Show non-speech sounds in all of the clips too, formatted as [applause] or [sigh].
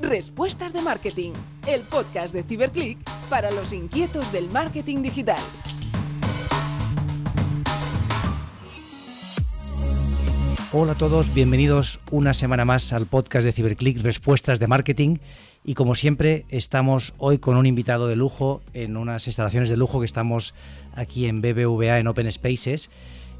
Respuestas de Marketing, el podcast de Ciberclick para los inquietos del marketing digital. Hola a todos, bienvenidos una semana más al podcast de Ciberclick Respuestas de Marketing. Y como siempre, estamos hoy con un invitado de lujo en unas instalaciones de lujo que estamos aquí en BBVA en Open Spaces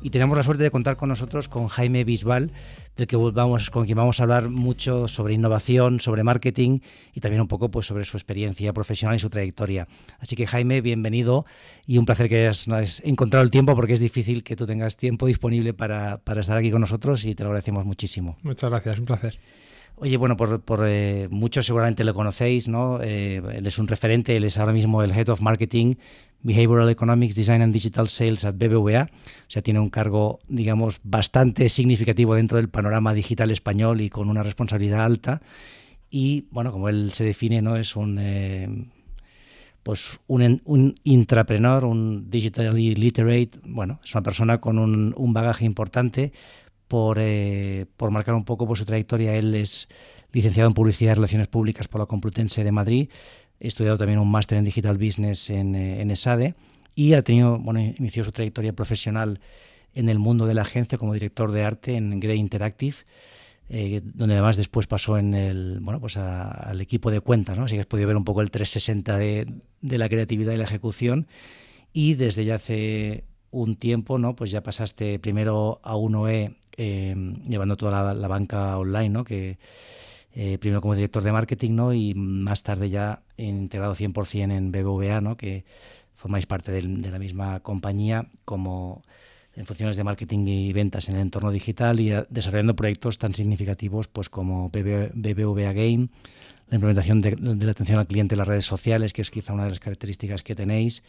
y tenemos la suerte de contar con nosotros con Jaime Bisbal, del que volvamos con quien vamos a hablar mucho sobre innovación, sobre marketing y también un poco pues, sobre su experiencia profesional y su trayectoria. Así que Jaime, bienvenido y un placer que hayas, encontrado el tiempo porque es difícil que tú tengas tiempo disponible para, estar aquí con nosotros y te lo agradecemos muchísimo. Muchas gracias, un placer. Oye, bueno, por, eh, muchos seguramente lo conocéis, ¿no? Eh, él es un referente, él es ahora mismo el Head of Marketing Behavioral Economics, Design and Digital Sales at BBVA. O sea, tiene un cargo, digamos, bastante significativo dentro del panorama digital español y con una responsabilidad alta. Y, bueno, como él se define, ¿no? Es un... Eh, pues un, un intrapreneur, un digital literate, bueno, es una persona con un, bagaje importante por, eh, por, marcar un poco por pues, su trayectoria. Él es licenciado en Publicidad y Relaciones Públicas por la Complutense de Madrid, He estudiado también un máster en Digital Business eh, en, ESADE y ha tenido, bueno, inició su trayectoria profesional en el mundo de la agencia como director de arte en Grey Interactive, eh, donde además después pasó en el, bueno, pues al equipo de cuentas, ¿no? Así que has podido ver un poco el 360 de, la creatividad y la ejecución. Y desde ya hace un tiempo, ¿no? Pues ya pasaste primero a 1E eh, llevando toda la, banca online, ¿no? Que, eh, primero como director de marketing ¿no? y más tarde ya integrado 100% en BBVA, ¿no? que formáis parte de, la misma compañía como en funciones de marketing y ventas en el entorno digital y eh, desarrollando proyectos tan significativos pues como BBVA Game, la implementación de, la atención al cliente en las redes sociales, que es quizá una de las características que tenéis,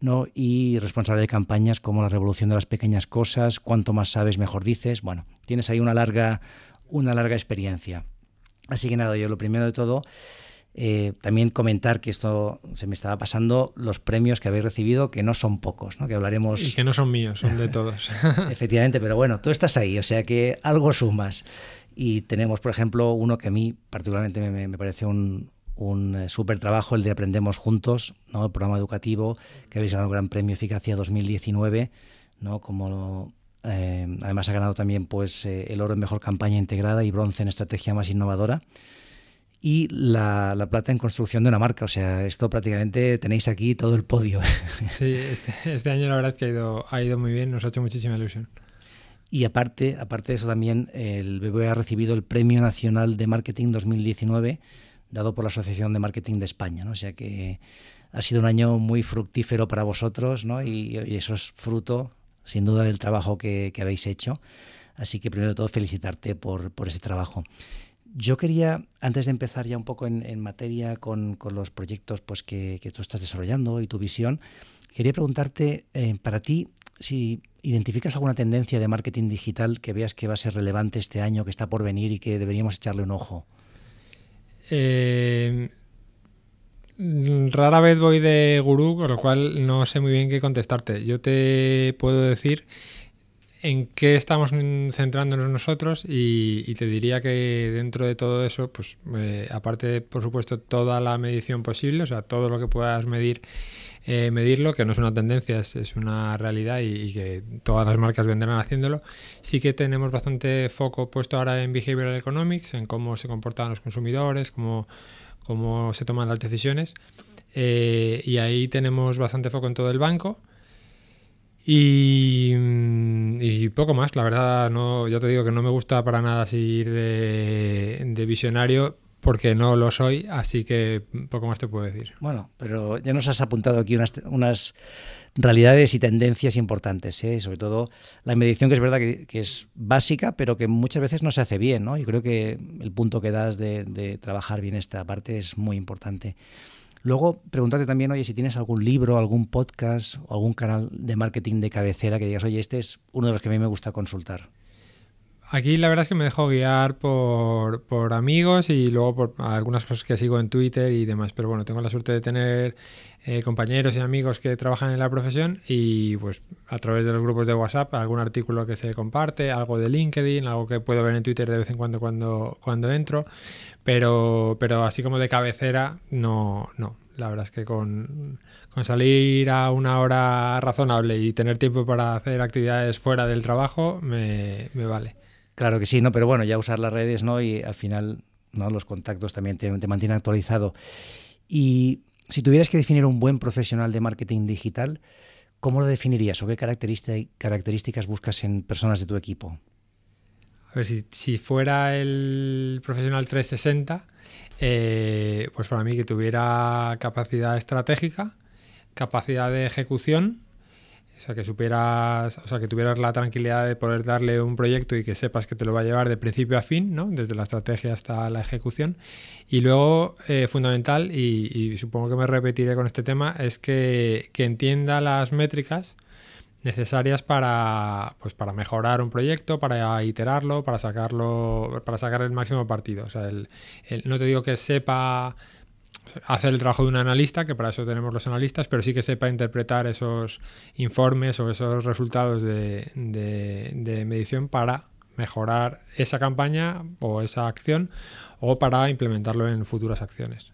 ¿no? y responsable de campañas como la revolución de las pequeñas cosas, cuanto más sabes, mejor dices. Bueno, tienes ahí una larga, una larga experiencia. Así que nada, yo lo primero de todo, eh, también comentar que esto se me estaba pasando, los premios que habéis recibido, que no son pocos, ¿no? que hablaremos... Y que no son míos, son de todos. [laughs] Efectivamente, pero bueno, tú estás ahí, o sea que algo sumas. Y tenemos, por ejemplo, uno que a mí particularmente me, me parece un, un eh, súper trabajo, el de Aprendemos Juntos, ¿no? el programa educativo que habéis ganado el Gran Premio Eficacia 2019, ¿no? como Em, además ha ganado también pues, eh, el oro en mejor campaña integrada y bronce en estrategia más innovadora. Y la, plata en construcción de una marca. O sea, esto prácticamente tenéis aquí todo el podio. [laughs] Sí, este, este, año la verdad es que ha ido, ha ido muy bien, nos ha hecho muchísima ilusión. Y aparte, aparte de eso también, el BBVA ha recibido el Premio Nacional de Marketing 2019, dado por la Asociación de Marketing de España. ¿no? O sea que ha sido un año muy fructífero para vosotros ¿no? y, y eso es fruto sin duda del trabajo que, habéis hecho. Así que primero de todo felicitarte por, ese trabajo. Yo quería, antes de empezar ya un poco en, materia con, los proyectos pues, que, tú estás desarrollando y tu visión, quería preguntarte eh, para ti si identificas alguna tendencia de marketing digital que veas que va a ser relevante este año, que está por venir y que deberíamos echarle un ojo. Eh, rara vez voy de gurú, con lo cual no sé muy bien qué contestarte. Yo te puedo decir en qué estamos centrándonos nosotros y, te diría que dentro de todo eso, pues eh, aparte de, por supuesto, toda la medición posible, o sea, todo lo que puedas medir, eh, medirlo, que no es una tendencia, es, una realidad y, y, que todas las marcas vendrán haciéndolo, sí que tenemos bastante foco puesto ahora en Behavioral Economics, en cómo se comportan los consumidores, cómo cómo se toman las decisiones. Eh, y ahí tenemos bastante foco en todo el banco. Mm, y, poco más, la verdad, no, ya te digo que no me gusta para nada seguir de, de visionario, porque no lo soy, así que poco más te puedo decir. Bueno, pero ya nos has apuntado aquí unas, realidades y tendencias importantes, ¿eh? sobre todo la medición que es verdad que, es básica, pero que muchas veces no se hace bien, ¿no? Y creo que el punto que das de, trabajar bien esta parte es muy importante. Luego, pregúntate también, oye, si tienes algún libro, algún podcast o algún canal de marketing de cabecera que digas, oye, este es uno de los que a mí me gusta consultar aquí la verdad es que me dejo guiar por, por, amigos y luego por algunas cosas que sigo en Twitter y demás. Pero bueno, tengo la suerte de tener eh, compañeros y amigos que trabajan en la profesión y pues a través de los grupos de WhatsApp, algún artículo que se comparte, algo de LinkedIn, algo que puedo ver en Twitter de vez en cuando cuando, cuando entro. Pero, pero así como de cabecera, no, no. La verdad es que con, salir a una hora razonable y tener tiempo para hacer actividades fuera del trabajo, me vale. Claro que sí, no, pero bueno, ya usar las redes, ¿no? Y al final, ¿no? Los contactos también te, mantienen actualizado. Y si tuvieras que definir un buen profesional de marketing digital, ¿cómo lo definirías o qué características buscas en personas de tu equipo? A ver, si, fuera el profesional 360, eh, pues para mí que tuviera capacidad estratégica, capacidad de ejecución o sea, que supieras, o sea, que tuvieras la tranquilidad de poder darle un proyecto y que sepas que te lo va a llevar de principio a fin, ¿no? Desde la estrategia hasta la ejecución. Y luego, eh, fundamental, y, supongo que me repetiré con este tema, es que, entienda las métricas necesarias para, pues, para mejorar un proyecto, para iterarlo, para sacarlo, para sacar el máximo partido. O sea, no te digo que sepa hacer el trabajo de un analista, que para eso tenemos los analistas, pero sí que sepa interpretar esos informes o esos resultados de, medición para mejorar esa campaña o esa acción o para implementarlo en futuras acciones.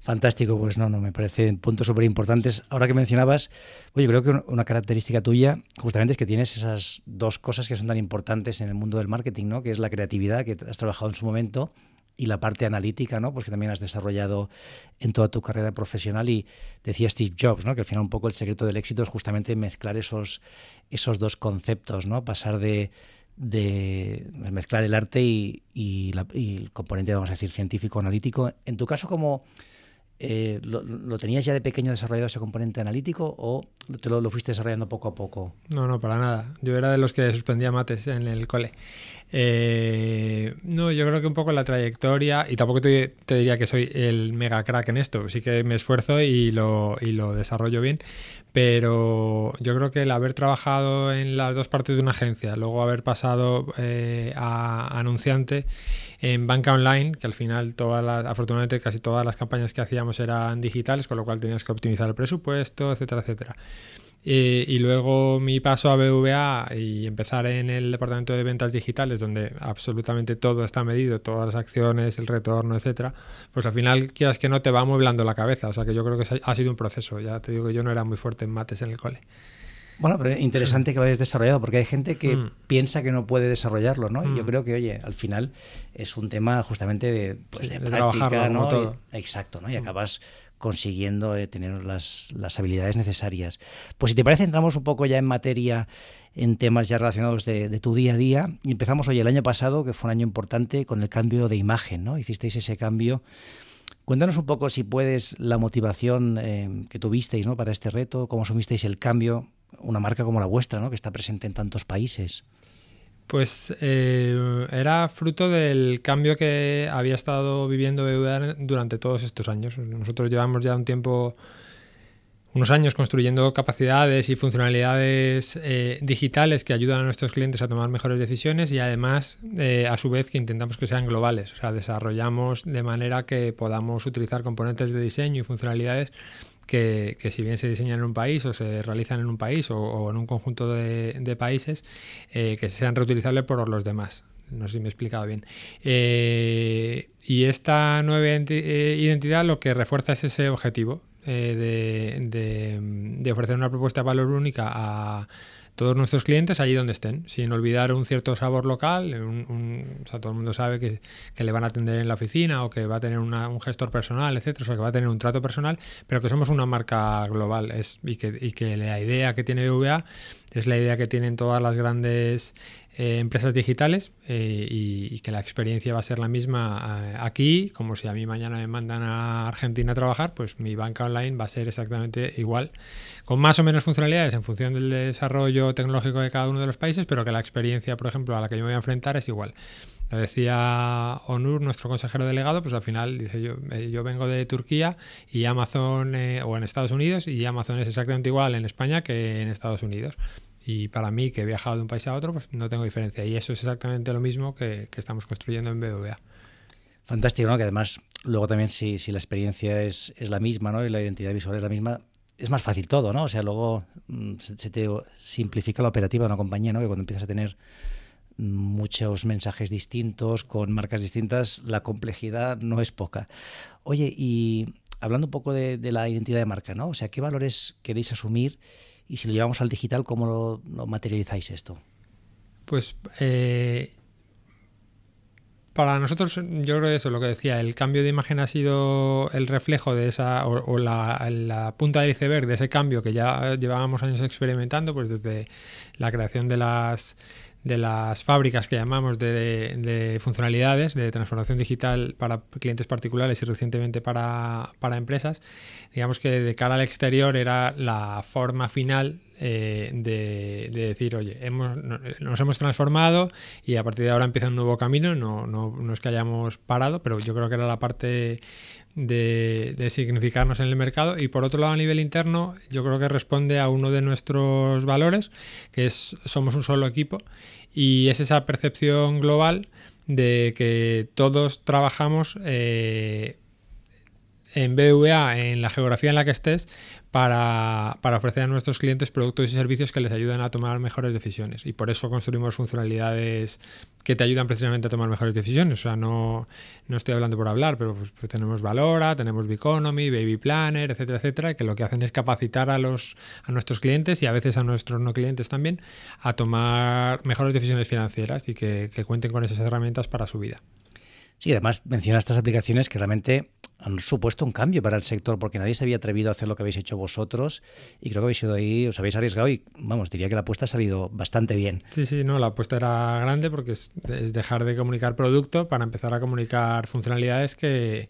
Fantástico, pues no, no, me parecen puntos súper importantes. Ahora que mencionabas, oye, creo que una característica tuya justamente es que tienes esas dos cosas que son tan importantes en el mundo del marketing, ¿no? Que es la creatividad, que has trabajado en su momento, y la parte analítica, ¿no? Pues que también has desarrollado en toda tu carrera profesional y decía Steve Jobs, ¿no? Que al final un poco el secreto del éxito es justamente mezclar esos, esos dos conceptos, ¿no? Pasar de, de mezclar el arte y, el componente, vamos a decir, científico-analítico. En tu caso, como eh, lo, tenías ya de pequeño desarrollado ese componente analítico o te lo, fuiste desarrollando poco a poco? No, no, para nada. Yo era de los que suspendía mates en el cole. Eh, no, yo creo que un poco la trayectoria, y tampoco te, te, diría que soy el mega crack en esto, sí que me esfuerzo y lo, y lo desarrollo bien, pero yo creo que el haber trabajado en las dos partes de una agencia, luego haber pasado eh, a anunciante en banca online, que al final todas afortunadamente casi todas las campañas que hacíamos eran digitales, con lo cual tenías que optimizar el presupuesto, etcétera, etcétera. Y, luego mi paso a BVA y empezar en el departamento de ventas digitales, donde absolutamente todo está medido, todas las acciones, el retorno, etcétera, pues al final quieras que no te va mueblando la cabeza. O sea que yo creo que ha sido un proceso. Ya te digo que yo no era muy fuerte en mates en el cole. Bueno, pero interesante que lo hayas desarrollado, porque hay gente que hmm. piensa que no puede desarrollarlo, ¿no? Y yo hmm. creo que, oye, al final es un tema justamente de, pues, de, Todo. Exacto, ¿no? Y hmm. acabas consiguiendo eh, tener las, habilidades necesarias. Pues si te parece, entramos un poco ya en materia, en temas ya relacionados de, tu día a día. empezamos hoy el año pasado, que fue un año importante, con el cambio de imagen, ¿no? Hicisteis ese cambio. Cuéntanos un poco, si puedes, la motivación eh, que tuvisteis ¿no? para este reto, cómo asumisteis el cambio, una marca como la vuestra, ¿no? que está presente en tantos países. Pues eh, era fruto del cambio que había estado viviendo Buda durante todos estos años. Nosotros llevamos ya un tiempo, unos años construyendo capacidades y funcionalidades eh, digitales que ayudan a nuestros clientes a tomar mejores decisiones y además, eh, a su vez, que intentamos que sean globales. O sea, desarrollamos de manera que podamos utilizar componentes de diseño y funcionalidades que, si bien se diseñan en un país o se realizan en un país o, en un conjunto de, países, eh, que sean reutilizables por los demás. No sé si me he explicado bien. Eh, y esta nueva eh, identidad lo que refuerza es ese objetivo de ofrecer una propuesta de valor única a todos nuestros clientes allí donde estén, sin olvidar un cierto sabor local. o sea, todo el mundo sabe que, le van a atender en la oficina o que va a tener un gestor personal, etcétera, o sea, que va a tener un trato personal, pero que somos una marca global es, y, que, y que la idea que tiene BVA es la idea que tienen todas las grandes eh, empresas digitales eh, y, que la experiencia va a ser la misma eh, aquí, como si a mí mañana me mandan a Argentina a trabajar, pues mi banca online va a ser exactamente igual, con más o menos funcionalidades en función del desarrollo tecnológico de cada uno de los países, pero que la experiencia, por ejemplo, a la que yo me voy a enfrentar es igual. Lo decía Onur, nuestro consejero delegado, pues al final dice yo, vengo de Turquía y Amazon, o en Estados Unidos, y Amazon es exactamente igual en España que en Estados Unidos. Y para mí, que he viajado de un país a otro, pues no tengo diferencia. Y eso es exactamente lo mismo que, estamos construyendo en BBVA. Fantástico, ¿no? Que además, luego también si, la experiencia es, la misma, ¿no? Y la identidad visual es la misma, es más fácil todo, ¿no? O sea, luego mm, se, te simplifica la operativa de una compañía, ¿no? Que cuando empiezas a tener muchos mensajes distintos, con marcas distintas, la complejidad no es poca. Oye, y hablando un poco de, de la identidad de marca, ¿no? O sea, ¿qué valores queréis asumir? y si lo llevamos al digital, ¿cómo lo, materializáis esto? Pues eh, para nosotros, yo creo eso, lo que decía, el cambio de imagen ha sido el reflejo de esa, o, la, punta del iceberg de ese cambio que ya llevábamos años experimentando, pues desde la creación de las de las fábricas que llamamos de, funcionalidades de transformación digital para clientes particulares y recientemente para, empresas, digamos que de cara al exterior era la forma final eh, de, decir, oye, hemos, nos hemos transformado y a partir de ahora empieza un nuevo camino, no, no, no es que hayamos parado, pero yo creo que era la parte de, significarnos en el mercado y por otro lado a nivel interno yo creo que responde a uno de nuestros valores que es somos un solo equipo y es esa percepción global de que todos trabajamos eh, en BVA, en la geografía en la que estés, para, ofrecer a nuestros clientes productos y servicios que les ayuden a tomar mejores decisiones. Y por eso construimos funcionalidades que te ayudan precisamente a tomar mejores decisiones. O sea, no, no estoy hablando por hablar, pero pues, pues tenemos Valora, tenemos economy, Baby Planner, etcétera, etcétera, que lo que hacen es capacitar a, los, a nuestros clientes y a veces a nuestros no clientes también a tomar mejores decisiones financieras y que cuenten con esas herramientas para su vida. Sí, además menciona estas aplicaciones que realmente han supuesto un cambio para el sector porque nadie se había atrevido a hacer lo que habéis hecho vosotros y creo que habéis sido ahí, os habéis arriesgado y vamos, diría que la apuesta ha salido bastante bien. Sí, sí, no, la apuesta era grande porque es, es dejar de comunicar producto para empezar a comunicar funcionalidades que,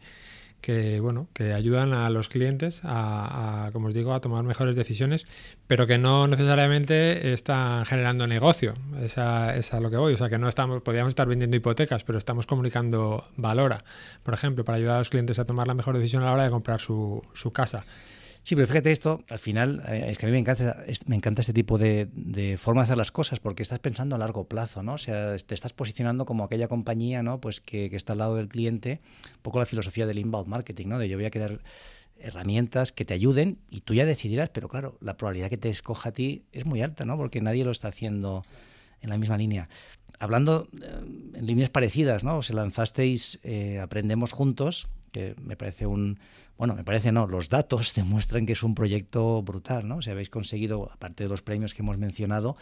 que, bueno, que ayudan a los clientes a, como os digo, a tomar mejores decisiones, pero que no necesariamente están generando negocio. esa es lo que voy. O sea, que no estamos, podríamos estar vendiendo hipotecas, pero estamos comunicando valora, por ejemplo, para ayudar a los clientes a tomar la mejor decisión a la hora de comprar su, su casa. Sí, pero fíjate esto, al final, eh, es que a mí me encanta, me encanta este tipo de, forma de hacer las cosas, porque estás pensando a largo plazo, ¿no? O sea, te estás posicionando como aquella compañía, ¿no? Pues que, está al lado del cliente, un poco la filosofía del inbound marketing, ¿no? De yo voy a crear herramientas que te ayuden y tú ya decidirás, pero claro, la probabilidad que te escoja a ti es muy alta, ¿no? Porque nadie lo está haciendo en la misma línea. Hablando eh, en líneas parecidas, ¿no? Os lanzasteis eh, Aprendemos Juntos, que me parece un, bueno, me parece no, los datos [laughs] demuestran que es un proyecto brutal, ¿no? O si habéis conseguido, aparte de los premios que hemos mencionado,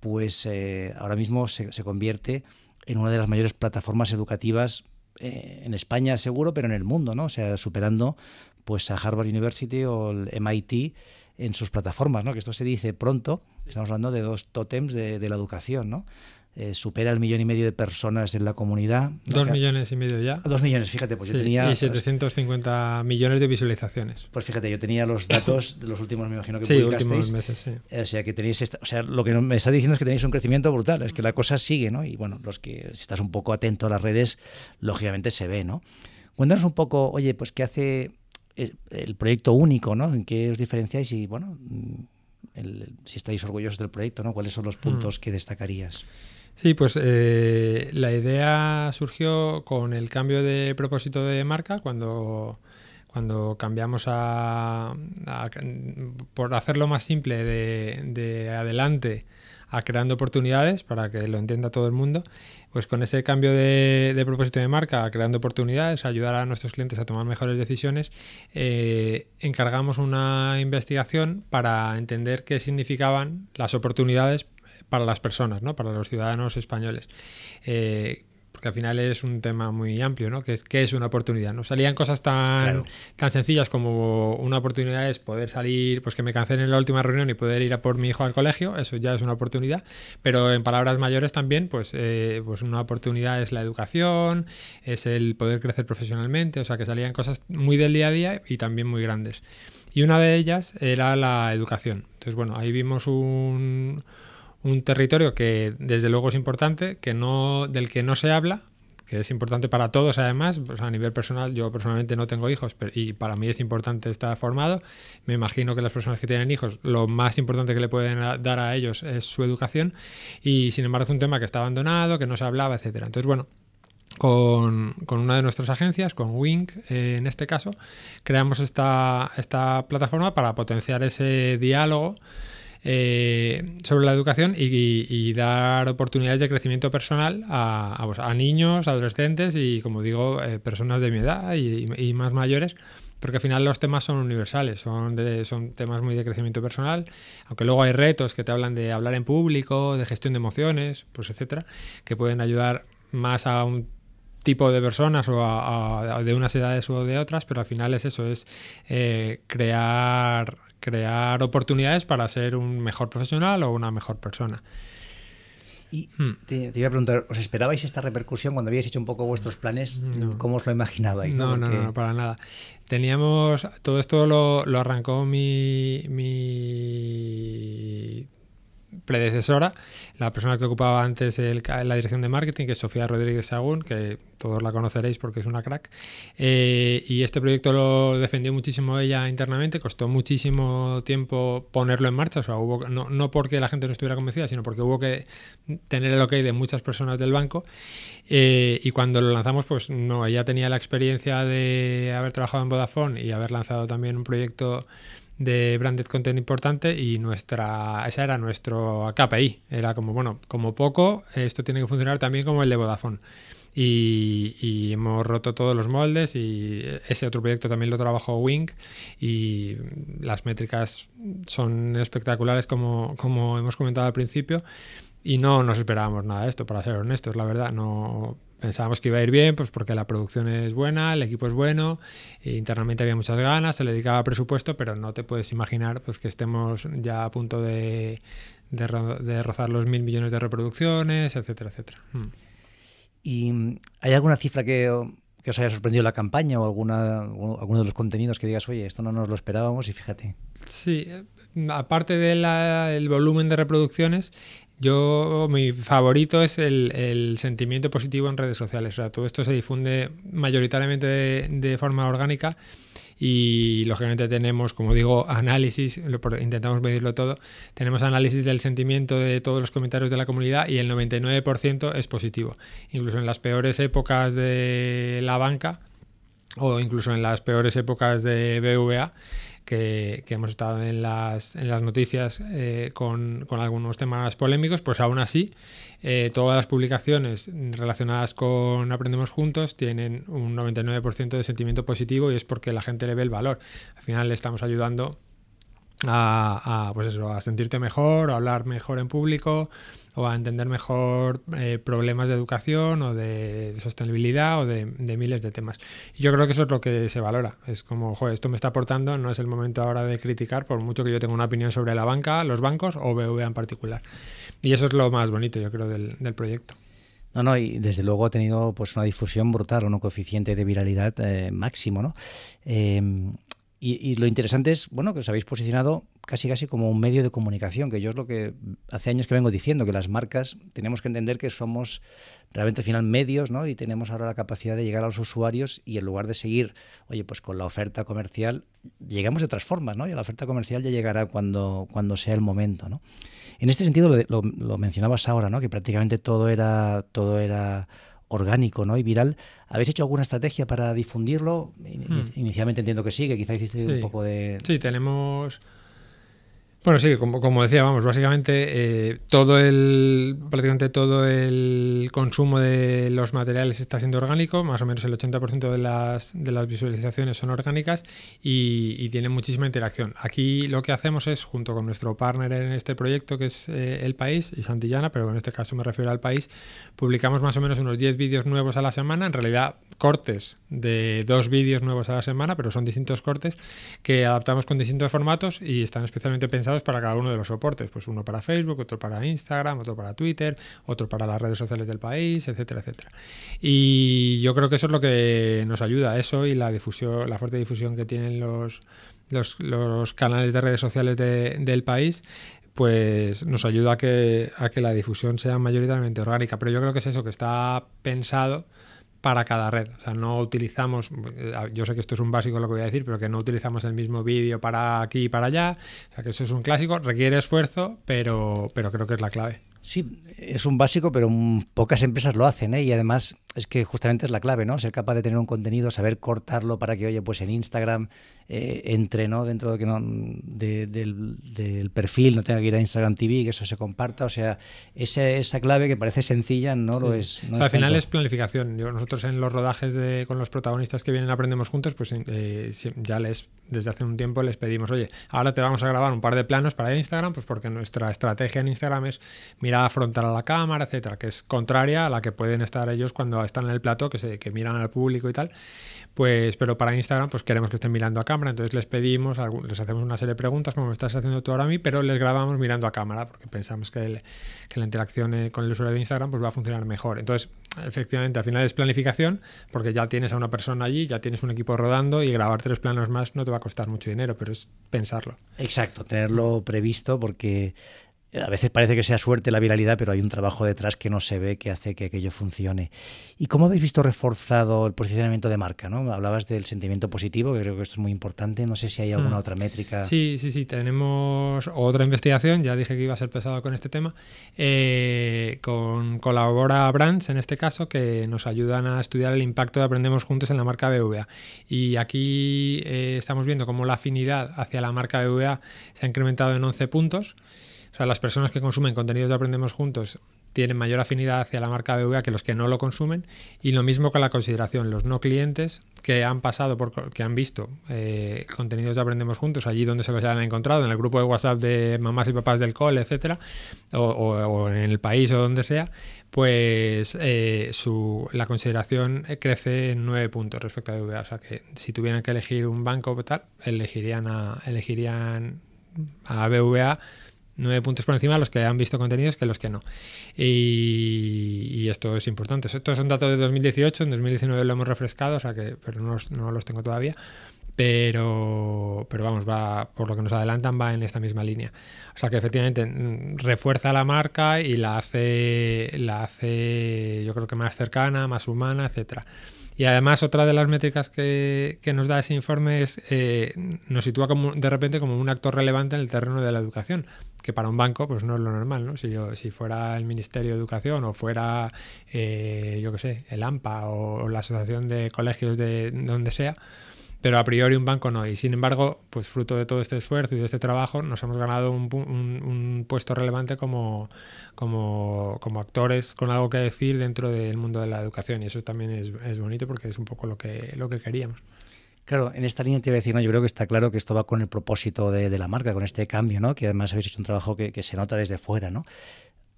pues eh, ahora mismo se, convierte en una de las mayores plataformas educativas eh, en España seguro, pero en el mundo, ¿no? O sea, superando pues a Harvard University o el MIT en sus plataformas, ¿no? Que esto se dice pronto, estamos hablando de dos tótems de la educación, ¿no? Eh, supera el millón y medio de personas en la comunidad. Dos millones y medio ya. Ah, dos millones, fíjate, pues yo tenía... Y 750 millones de visualizaciones. Pues fíjate, yo tenía los datos de los últimos, me imagino que sí, últimos meses, sí. Eh, o sea, que tenéis... o sea, lo que me está diciendo es que tenéis un crecimiento brutal, es que la cosa sigue, ¿no? Y bueno, los que si estás un poco atento a las redes, lógicamente se ve, ¿no? Cuéntanos un poco, oye, pues qué hace eh, el proyecto único, ¿no? ¿En qué os diferenciáis? Y bueno, mm, si estáis orgullosos del proyecto, ¿no? ¿Cuáles son los mm. puntos que destacarías? Sí, pues eh, la idea surgió con el cambio de propósito de marca cuando, cuando cambiamos a, por hacerlo más simple de, adelante a creando oportunidades para que lo entienda todo el mundo. Pues con ese cambio de, propósito de marca, creando oportunidades, ayudar a nuestros clientes a tomar mejores decisiones, eh, encargamos una investigación para entender qué significaban las oportunidades para las personas, ¿no? para los ciudadanos españoles. Eh, porque al final es un tema muy amplio, ¿no? Que es, que es una oportunidad, ¿no? Salían cosas tan, tan sencillas como una oportunidad es poder salir, pues que me cancelen la última reunión y poder ir a por mi hijo al colegio, eso ya es una oportunidad, pero en palabras mayores también, pues, eh, pues una oportunidad es la educación, es el poder crecer profesionalmente, o sea que salían cosas muy del día a día y también muy grandes. Y una de ellas era la educación. Entonces, bueno, ahí vimos un, un territorio que desde luego es importante, que no, del que no se habla, que es importante para todos además, pues, a nivel personal, yo personalmente no tengo hijos pero, y para mí es importante estar formado, me imagino que las personas que tienen hijos, lo más importante que le pueden dar a ellos es su educación y sin embargo es un tema que está abandonado, que no se hablaba, etc. Entonces, bueno, con, con, una de nuestras agencias, con Wink eh, en este caso, creamos esta, esta plataforma para potenciar ese diálogo eh, sobre la educación y, dar oportunidades de crecimiento personal a, pues, niños, adolescentes y, como digo, eh, personas de mi edad y, más mayores, porque al final los temas son universales, son, temas muy de crecimiento personal, aunque luego hay retos que te hablan de hablar en público, de gestión de emociones, pues etcétera, que pueden ayudar más a un tipo de personas o de unas edades o de otras, pero al final es eso, es eh, crear crear oportunidades para ser un mejor profesional o una mejor persona. Y hmm. te, iba a preguntar, ¿os esperabais esta repercusión cuando habíais hecho un poco vuestros planes? Mm, ¿Cómo os lo imaginabais? No, no, no, no, para nada. Teníamos, todo esto lo, arrancó mi, mi predecesora, la persona que ocupaba antes el, la dirección de marketing, que es Sofía Rodríguez Sagún, que todos la conoceréis porque es una crack. Eh, y este proyecto lo defendió muchísimo ella internamente, costó muchísimo tiempo ponerlo en marcha, o sea, hubo, no, no porque la gente no estuviera convencida, sino porque hubo que tener el ok de muchas personas del banco. Eh, y cuando lo lanzamos, pues no, ella tenía la experiencia de haber trabajado en Vodafone y haber lanzado también un proyecto de branded content importante y nuestra esa era nuestro KPI. Era como, bueno, como poco, esto tiene que funcionar también como el de Vodafone. Y, hemos roto todos los moldes y ese otro proyecto también lo trabajó Wink y las métricas son espectaculares como, como hemos comentado al principio y no nos esperábamos nada de esto, para ser honestos, la verdad, no pensábamos que iba a ir bien, pues porque la producción es buena, el equipo es bueno, e internamente había muchas ganas, se le dedicaba presupuesto, pero no te puedes imaginar pues, que estemos ya a punto de, rozar los mil millones de reproducciones, etcétera, etcétera. Mm. ¿Y mm, hay alguna cifra que, os haya sorprendido la campaña o alguna, alguno de los contenidos que digas, oye, esto no nos lo esperábamos y fíjate? Sí, eh, aparte del volumen de reproducciones, yo, mi favorito es el, sentimiento positivo en redes sociales. O sea, todo esto se difunde mayoritariamente de, forma orgánica y lógicamente tenemos, como digo, análisis, intentamos medirlo todo, tenemos análisis del sentimiento de todos los comentarios de la comunidad y el 99% es positivo. Incluso en las peores épocas de la banca o incluso en las peores épocas de BVA, que, hemos estado en las, en las noticias eh, con, algunos temas polémicos, pues aún así eh, todas las publicaciones relacionadas con Aprendemos Juntos tienen un 99% de sentimiento positivo y es porque la gente le ve el valor. Al final le estamos ayudando a, pues a sentirte mejor, a hablar mejor en público, o a entender mejor eh, problemas de educación o de sostenibilidad o de, miles de temas. Y yo creo que eso es lo que se valora. Es como, joder, esto me está aportando, no es el momento ahora de criticar, por mucho que yo tenga una opinión sobre la banca, los bancos o BVA en particular. Y eso es lo más bonito, yo creo, del, proyecto. No, no, y desde luego ha tenido pues una difusión brutal, un coeficiente de viralidad eh, máximo, ¿no? Em, y, lo interesante es, bueno, que os habéis posicionado casi casi como un medio de comunicación, que yo es lo que hace años que vengo diciendo, que las marcas tenemos que entender que somos realmente al final medios, ¿no? Y tenemos ahora la capacidad de llegar a los usuarios y en lugar de seguir, oye, pues con la oferta comercial, llegamos de otras formas, ¿no? Y la oferta comercial ya llegará cuando, cuando sea el momento, ¿no? En este sentido lo, lo mencionabas ahora, ¿no? Que prácticamente todo era, todo era orgánico ¿no? y viral. ¿Habéis hecho alguna estrategia para difundirlo? Hmm. Inicialmente entiendo que sí, que quizá hiciste un poco de... Sí, tenemos bueno, sí, como, como decía, vamos, básicamente eh, todo el, prácticamente todo el consumo de los materiales está siendo orgánico, más o menos el 80% de las, de las visualizaciones son orgánicas y, y, tienen muchísima interacción. Aquí lo que hacemos es, junto con nuestro partner en este proyecto, que es eh, El País y Santillana, pero en este caso me refiero al País, publicamos más o menos unos 10 vídeos nuevos a la semana, en realidad cortes de dos vídeos nuevos a la semana, pero son distintos cortes que adaptamos con distintos formatos y están especialmente pensados para cada uno de los soportes, pues uno para Facebook, otro para Instagram, otro para Twitter, otro para las redes sociales del país, etcétera, etcétera. Y yo creo que eso es lo que nos ayuda, eso y la difusión, la fuerte difusión que tienen los los, canales de redes sociales del país pues nos ayuda a que, a que la difusión sea mayoritariamente orgánica. Pero yo creo que es eso, que está pensado para cada red. O sea, no utilizamos, eh, yo sé que esto es un básico lo que voy a decir, pero que no utilizamos el mismo vídeo para aquí y para allá. O sea, que eso es un clásico, requiere esfuerzo, pero, pero creo que es la clave. Sí, es un básico, pero pocas empresas lo hacen, ¿eh? Y además es que justamente es la clave, ¿no? Ser capaz de tener un contenido, saber cortarlo para que, oye, pues en Instagram eh, entre, ¿no? Dentro de que no, del, perfil, no tenga que ir a Instagram TV, que eso se comparta. O sea, esa, esa clave que parece sencilla no lo es. al final es planificación. nosotros en los rodajes de, con los protagonistas que vienen Aprendemos Juntos, pues eh, ya les, desde hace un tiempo les pedimos, oye, ahora te vamos a grabar un par de planos para Instagram, pues porque nuestra estrategia en Instagram es, mirar afrontar a la cámara, etcétera, que es contraria a la que pueden estar ellos cuando están en el plato, que, se, que miran al público y tal. Pues, pero para Instagram, pues queremos que estén mirando a cámara, entonces les pedimos, les hacemos una serie de preguntas, como me estás haciendo tú ahora a mí, pero les grabamos mirando a cámara, porque pensamos que, la interacción eh, con el usuario de Instagram pues, va a funcionar mejor. Entonces, efectivamente, al final es planificación, porque ya tienes a una persona allí, ya tienes un equipo rodando y grabar tres planos más no te va a costar mucho dinero, pero es pensarlo. Exacto, tenerlo previsto, porque eh, a veces parece que sea suerte la viralidad, pero hay un trabajo detrás que no se ve que hace que aquello funcione. ¿Y cómo habéis visto reforzado el posicionamiento de marca? ¿no? Hablabas del sentimiento positivo, que creo que esto es muy importante. No sé si hay alguna hmm. otra métrica. Sí, sí, sí. Tenemos otra investigación, ya dije que iba a ser pesado con este tema, eh, con Colabora Brands en este caso, que nos ayudan a estudiar el impacto de Aprendemos Juntos en la marca BVA. Y aquí eh, estamos viendo cómo la afinidad hacia la marca BVA se ha incrementado en 11 puntos o sea, las personas que consumen contenidos de Aprendemos Juntos tienen mayor afinidad hacia la marca BVA que los que no lo consumen. Y lo mismo con la consideración, los no clientes que han pasado por, que han visto eh, contenidos de Aprendemos Juntos, allí donde se los hayan encontrado, en el grupo de WhatsApp de mamás y papás del cole, etcétera, o, en el país o donde sea, pues eh, su, la consideración eh, crece en nueve puntos respecto a BVA. O sea que si tuvieran que elegir un banco o tal, elegirían a, elegirían a BVA 9 puntos por encima los que han visto contenidos que los que no. Y, esto es importante. Estos son datos de 2018, en 2019 lo hemos refrescado, o sea que, pero no los, tengo todavía. Pero, pero vamos, va, por lo que nos adelantan, va en esta misma línea. O sea que efectivamente mm, refuerza la marca y la hace, la hace yo creo que más cercana, más humana, etcétera. Y además otra de las métricas que, que nos da ese informe es, eh, nos sitúa de repente como un actor relevante en el terreno de la educación, que para un banco pues no es lo normal, ¿no? Si, yo, si fuera el Ministerio de Educación o fuera, eh, yo qué sé, el AMPA o, la Asociación de Colegios de donde sea, pero a priori un banco no. Y sin embargo, pues fruto de todo este esfuerzo y de este trabajo, nos hemos ganado un, puesto relevante como, como, actores con algo que decir dentro del mundo de la educación. Y eso también es, bonito porque es un poco lo que, lo que queríamos. Claro, en esta línea te iba a decir, yo creo que está claro que esto va con el propósito de, la marca, con este cambio, ¿no? que además habéis hecho un trabajo que, se nota desde fuera. ¿no?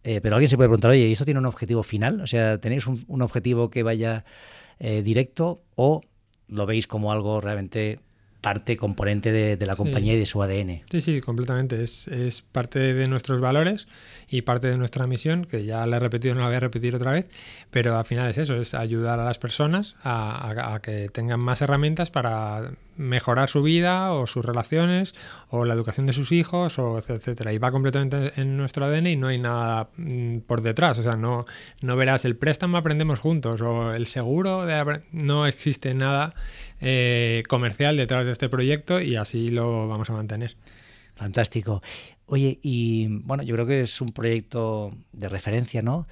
Eh, pero alguien se puede preguntar, oye, ¿y esto tiene un objetivo final? O sea, ¿tenéis un, objetivo que vaya eh, directo o lo veis como algo realmente parte, componente de, la compañía y de su ADN. Sí, sí, completamente. Es, es, parte de nuestros valores y parte de nuestra misión, que ya la he repetido, no la voy a repetir otra vez, pero al final es eso, es ayudar a las personas a que tengan más herramientas para mejorar su vida o sus relaciones o la educación de sus hijos o etcétera y va completamente en nuestro ADN y no hay nada mm, por detrás o sea no no verás el préstamo aprendemos juntos o el seguro de no existe nada eh, comercial detrás de este proyecto y así lo vamos a mantener fantástico oye y bueno yo creo que es un proyecto de referencia no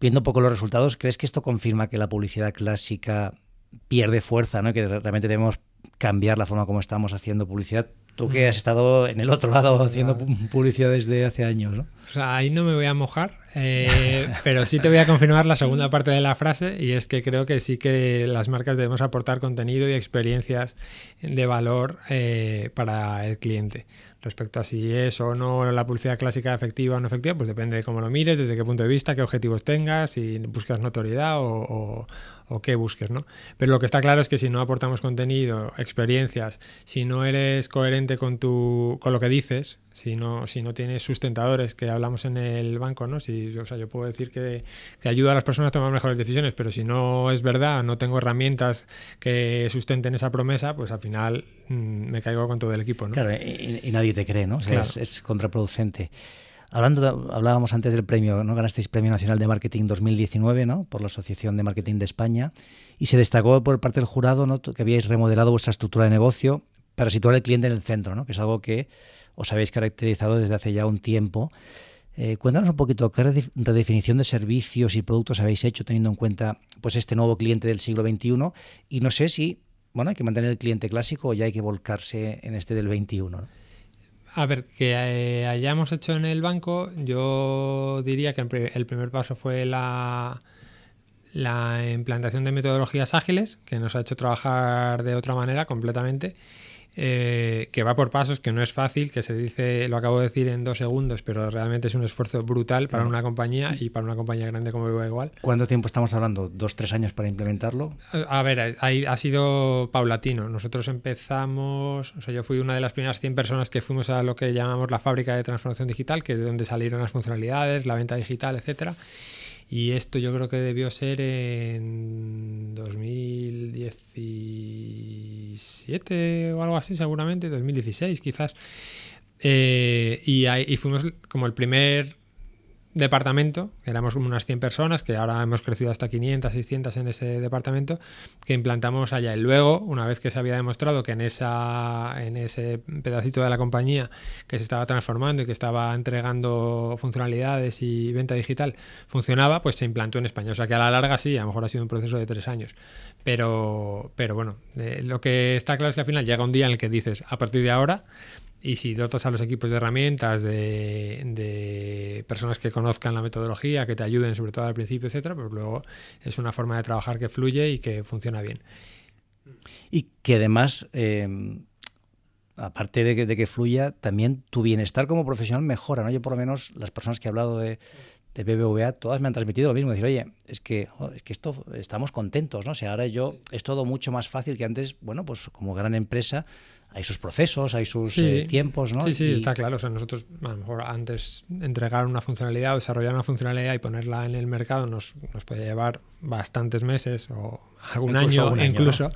viendo un poco los resultados crees que esto confirma que la publicidad clásica pierde fuerza, ¿no? que realmente debemos cambiar la forma como estamos haciendo publicidad. Tú que mm. has estado en el otro lado haciendo publicidad desde hace años, ¿no? ahí no me voy a mojar, eh, [laughs] pero sí te voy a confirmar la segunda parte de la frase y es que creo que sí que las marcas debemos aportar contenido y experiencias de valor eh, para el cliente. Respecto a si es o no la publicidad clásica efectiva o no efectiva, pues depende de cómo lo mires, desde qué punto de vista, qué objetivos tengas, si buscas notoriedad o o qué busques, ¿no? Pero lo que está claro es que si no aportamos contenido, experiencias, si no eres coherente con tu con lo que dices, si no si no tienes sustentadores que hablamos en el banco, ¿no? Si o sea, yo puedo decir que, que ayuda a las personas a tomar mejores decisiones, pero si no es verdad, no tengo herramientas que sustenten esa promesa, pues al final mm, me caigo con todo el equipo, ¿no? Claro, y, nadie te cree, ¿no? es contraproducente. Hablando hablábamos antes del premio, ¿no? Ganasteis Premio Nacional de Marketing 2019, ¿no? Por la Asociación de Marketing de España. Y se destacó por parte del jurado que habíais remodelado vuestra estructura de negocio para situar al cliente en el centro, ¿no? Que es algo que os habéis caracterizado desde hace ya un tiempo. Eh, cuéntanos un poquito qué redefinición de servicios y productos habéis hecho teniendo en cuenta pues este nuevo cliente del siglo XXI y no sé si bueno hay que mantener el cliente clásico o ya hay que volcarse en este del XXI. A ver, que eh, hayamos hecho en el banco, yo diría que el primer paso fue la, la implantación de metodologías ágiles, que nos ha hecho trabajar de otra manera completamente. Eh, que va por pasos, que no es fácil, que se dice, lo acabo de decir en dos segundos, pero realmente es un esfuerzo brutal para una compañía y para una compañía grande como Viva Igual. ¿Cuánto tiempo estamos hablando? ¿Dos, tres años para implementarlo? A, ver, ha sido paulatino. Nosotros empezamos, o sea, yo fui una de las primeras 100 personas que fuimos a lo que llamamos la fábrica de transformación digital, que es de donde salieron las funcionalidades, la venta digital, etcétera. Y esto yo creo que debió ser en 2010 o algo así, seguramente, 2016 quizás. Eh, y, ahí, y fuimos como el primer departamento, éramos unas 100 personas, que ahora hemos crecido hasta 500, 600 en ese departamento, que implantamos allá. Y luego, una vez que se había demostrado que en, esa, en ese pedacito de la compañía que se estaba transformando y que estaba entregando funcionalidades y venta digital funcionaba, pues se implantó en España. O sea que a la larga sí, a lo mejor ha sido un proceso de tres años. Pero, pero bueno, eh, lo que está claro es que al final llega un día en el que dices, a partir de ahora y si dotas a los equipos de herramientas, de, personas que conozcan la metodología, que te ayuden sobre todo al principio, etcétera, pues luego es una forma de trabajar que fluye y que funciona bien. Y que además, eh, aparte de que, de que, fluya, también tu bienestar como profesional mejora, ¿no? Yo por lo menos las personas que he hablado de, de BBVA, todas me han transmitido lo mismo, decir, oye, es que, es que esto estamos contentos, ¿no? ahora yo es todo mucho más fácil que antes, bueno, pues como gran empresa, hay sus procesos, hay sus eh, tiempos, ¿no? Sí, sí, está claro. O sea, nosotros a lo mejor antes entregar una funcionalidad o desarrollar una funcionalidad y ponerla en el mercado nos, puede llevar bastantes meses o algún año, incluso.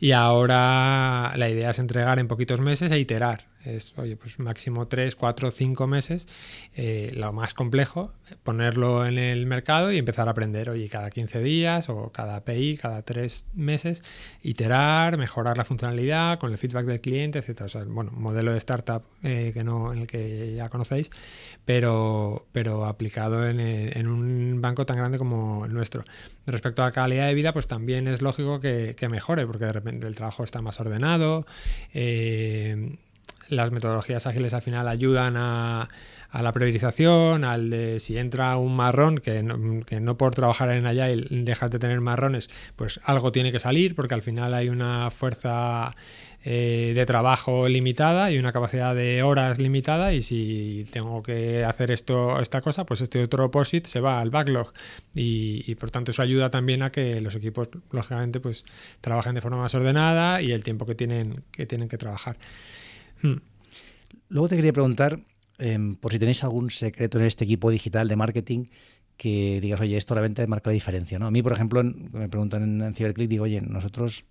Y ahora la idea es entregar en poquitos meses e iterar es, oye, pues máximo 3, 4, 5 meses, eh, lo más complejo, ponerlo en el mercado y empezar a aprender, oye, cada 15 días o cada API, cada 3 meses, iterar, mejorar la funcionalidad con el feedback del cliente, etc. bueno, modelo de startup eh, que no, en el que ya conocéis, pero, pero aplicado en, eh, en, un banco tan grande como el nuestro. Respecto a la calidad de vida, pues también es lógico que, que mejore, porque de repente el trabajo está más ordenado, eh, las metodologías ágiles al final ayudan a, la priorización, al de si entra un marrón, que no, que no por trabajar en Agile dejar de tener marrones, pues algo tiene que salir, porque al final hay una fuerza eh, de trabajo limitada y una capacidad de horas limitada y si tengo que hacer esto esta cosa pues este otro POSIT se va al backlog y, y, por tanto eso ayuda también a que los equipos lógicamente pues trabajen de forma más ordenada y el tiempo que tienen que tienen que trabajar Hmm. Luego te quería preguntar em, por si tenéis algún secreto en este equipo digital de marketing que digas, oye, esto realmente marca la diferencia. ¿no? A mí, por ejemplo, me preguntan en, Ciberclick, digo, oye, nosotros,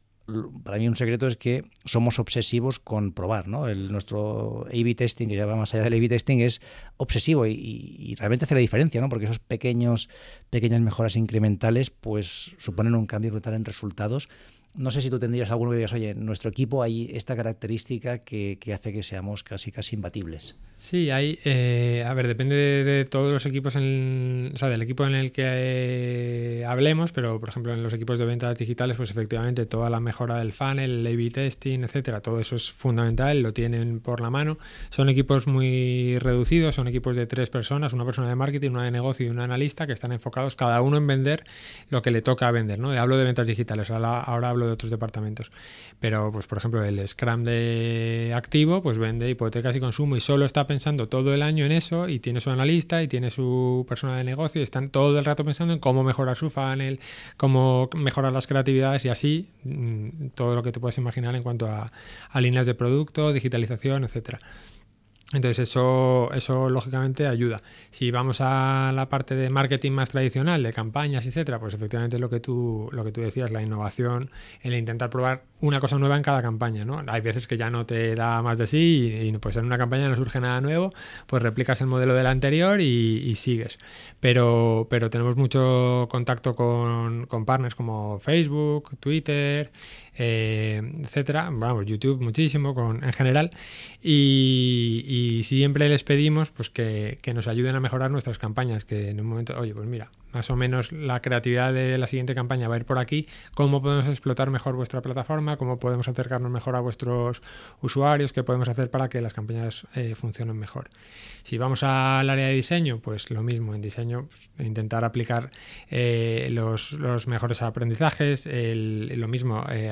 para mí un secreto es que somos obsesivos con probar. ¿no? El, nuestro A-B testing, que ya va más allá del A-B testing, es obsesivo y, realmente hace la diferencia, ¿no? porque esos pequeños, pequeñas mejoras incrementales pues suponen un cambio brutal en resultados no sé si tú tendrías alguno que digas, oye, en nuestro equipo hay esta característica que, que hace que seamos casi, casi imbatibles. Sí, hay, eh, a ver, depende de, todos los equipos, en, o sea, del equipo en el que eh, hablemos, pero por ejemplo en los equipos de ventas digitales, pues efectivamente toda la mejora del funnel, el A-B testing, etcétera, todo eso es fundamental, lo tienen por la mano. Son equipos muy reducidos, son equipos de tres personas, una persona de marketing, una de negocio y una analista que están enfocados cada uno en vender lo que le toca vender, ¿no? hablo de ventas digitales, ahora, ahora hablo de otros departamentos, pero pues por ejemplo el Scrum de activo, pues vende hipotecas y consumo y solo está pensando todo el año en eso y tiene su analista y tiene su persona de negocio y están todo el rato pensando en cómo mejorar su funnel, cómo mejorar las creatividades y así mm, todo lo que te puedes imaginar en cuanto a líneas de producto, digitalización, etcétera. Entonces eso, eso lógicamente ayuda. Si vamos a la parte de marketing más tradicional, de campañas, etcétera, pues efectivamente lo que tú, lo que tú decías, la innovación, el intentar probar una cosa nueva en cada campaña, ¿no? Hay veces que ya no te da más de sí y, pues en una campaña no surge nada nuevo, pues replicas el modelo del anterior y, sigues. Pero, pero tenemos mucho contacto con, con partners como Facebook, Twitter, eh, etcétera. Vamos, YouTube muchísimo con, en general. Y, siempre les pedimos pues, que, nos ayuden a mejorar nuestras campañas, que en un momento, oye, pues mira, más o menos la creatividad de la siguiente campaña va a ir por aquí, cómo podemos explotar mejor vuestra plataforma, cómo podemos acercarnos mejor a vuestros usuarios, qué podemos hacer para que las campañas eh, funcionen mejor. Si vamos al área de diseño, pues lo mismo, en diseño pues, intentar aplicar eh, los, mejores aprendizajes, lo mismo. Eh,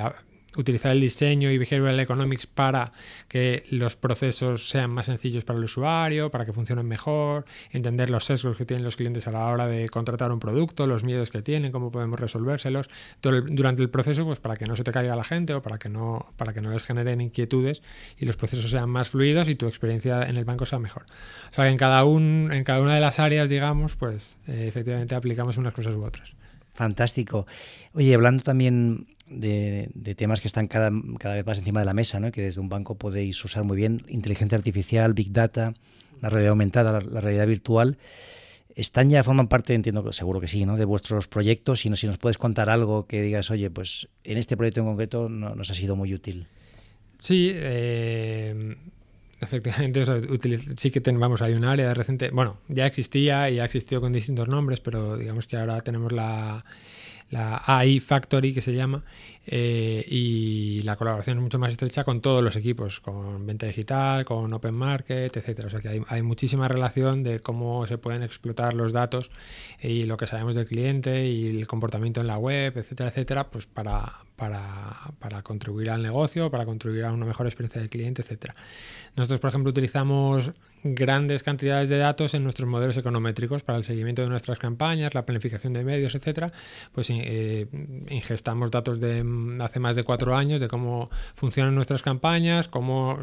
utilizar el diseño y behavioral economics para que los procesos sean más sencillos para el usuario, para que funcionen mejor, entender los sesgos que tienen los clientes a la hora de contratar un producto, los miedos que tienen, cómo podemos resolvérselos durante el proceso, pues para que no se te caiga la gente o para que no para que no les generen inquietudes y los procesos sean más fluidos y tu experiencia en el banco sea mejor. O sea, que en cada un en cada una de las áreas, digamos, pues eh, efectivamente aplicamos unas cosas u otras. Fantástico. Oye, hablando también de, temas que están cada, cada vez más encima de la mesa, ¿no? que desde un banco podéis usar muy bien, inteligencia artificial, big data, la realidad aumentada, la, realidad virtual. ¿Están ya, forman parte, entiendo que seguro que sí, ¿no? de vuestros proyectos? Si, si nos puedes contar algo que digas, oye, pues en este proyecto en concreto nos ha sido muy útil. Sí, eh, efectivamente, eso, sí que tenemos hay un área reciente, bueno, ya existía y ha existido con distintos nombres, pero digamos que ahora tenemos la, la AI Factory que se llama, eh, y la colaboración es mucho más estrecha con todos los equipos, con venta digital, con open market, etcétera. O sea que hay, muchísima relación de cómo se pueden explotar los datos y lo que sabemos del cliente y el comportamiento en la web, etcétera, etcétera, pues para, para, para contribuir al negocio, para contribuir a una mejor experiencia del cliente, etcétera. Nosotros, por ejemplo, utilizamos grandes cantidades de datos en nuestros modelos econométricos para el seguimiento de nuestras campañas, la planificación de medios, etcétera, pues eh, ingestamos datos de mm, hace más de cuatro años de cómo funcionan nuestras campañas, cómo,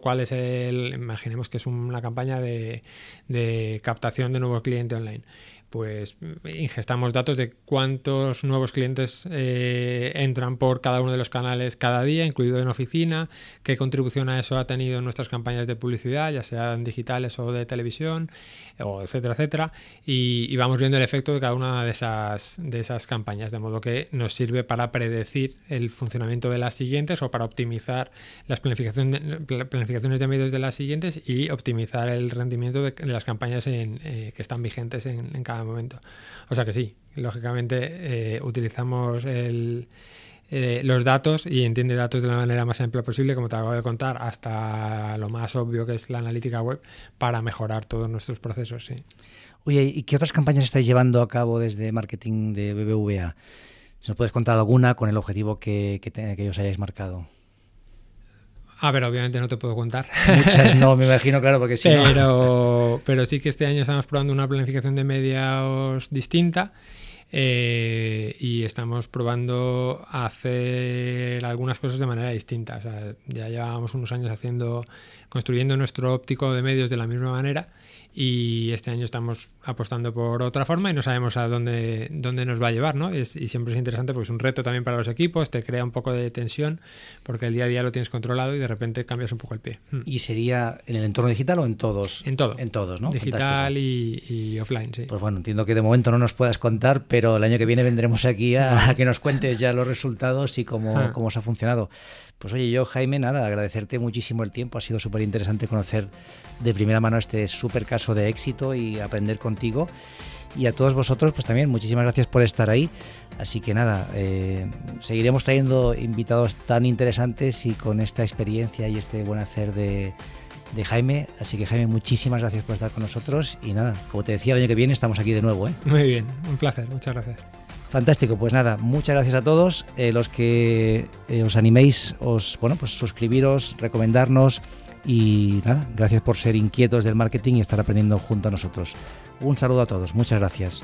cuál es el, imaginemos que es una campaña de, de captación de nuevos clientes online pues ingestamos datos de cuántos nuevos clientes eh, entran por cada uno de los canales cada día, incluido en oficina, qué contribución a eso ha tenido nuestras campañas de publicidad, ya sean digitales o de televisión, etcétera, etcétera, y, vamos viendo el efecto de cada una de esas, de esas campañas, de modo que nos sirve para predecir el funcionamiento de las siguientes o para optimizar las planificaciones de, planificaciones de medios de las siguientes y optimizar el rendimiento de, las campañas eh, que están vigentes en, en cada momento. O sea que sí, lógicamente eh, utilizamos eh, los datos y entiende datos de la manera más amplia posible, como te acabo de contar, hasta lo más obvio que es la analítica web, para mejorar todos nuestros procesos. Oye, ¿y qué otras campañas estáis llevando a cabo desde marketing de BBVA? ¿Se nos puedes contar alguna con el objetivo que, que os hayáis marcado. A ah, ver, obviamente no te puedo contar. Muchas no, me [laughs] imagino, claro, porque sí. pero, pero sí que este año estamos probando una planificación de medios distinta. Eh, y estamos probando hacer algunas cosas de manera distinta. O sea, ya llevábamos unos años haciendo, construyendo nuestro óptico de medios de la misma manera y este año estamos apostando por otra forma y no sabemos a dónde, dónde nos va a llevar, ¿no? Es, y siempre es interesante porque es un reto también para los equipos, te crea un poco de tensión porque el día a día lo tienes controlado y de repente cambias un poco el pie. Hmm. ¿Y sería en el entorno digital o en todos? En En todos, ¿no? Digital y, offline, sí. Pues bueno, entiendo que de momento no nos puedas contar, pero el año que viene vendremos aquí a, que nos cuentes ya los resultados y cómo, ah. cómo os ha funcionado. Pues oye, yo Jaime, nada, agradecerte muchísimo el tiempo, ha sido súper interesante conocer de primera mano este súper caso de éxito y aprender contigo. Y a todos vosotros, pues también muchísimas gracias por estar ahí. Así que nada, eh, seguiremos trayendo invitados tan interesantes y con esta experiencia y este buen hacer de, de Jaime. Así que Jaime, muchísimas gracias por estar con nosotros y nada, como te decía, el año que viene estamos aquí de nuevo. ¿eh? Muy bien, un placer, muchas gracias. Fantástico, pues nada, muchas gracias a todos eh, los que eh, os animéis, os bueno, pues suscribiros, recomendarnos y nada, gracias por ser inquietos del marketing y estar aprendiendo junto a nosotros. Un saludo a todos, muchas gracias.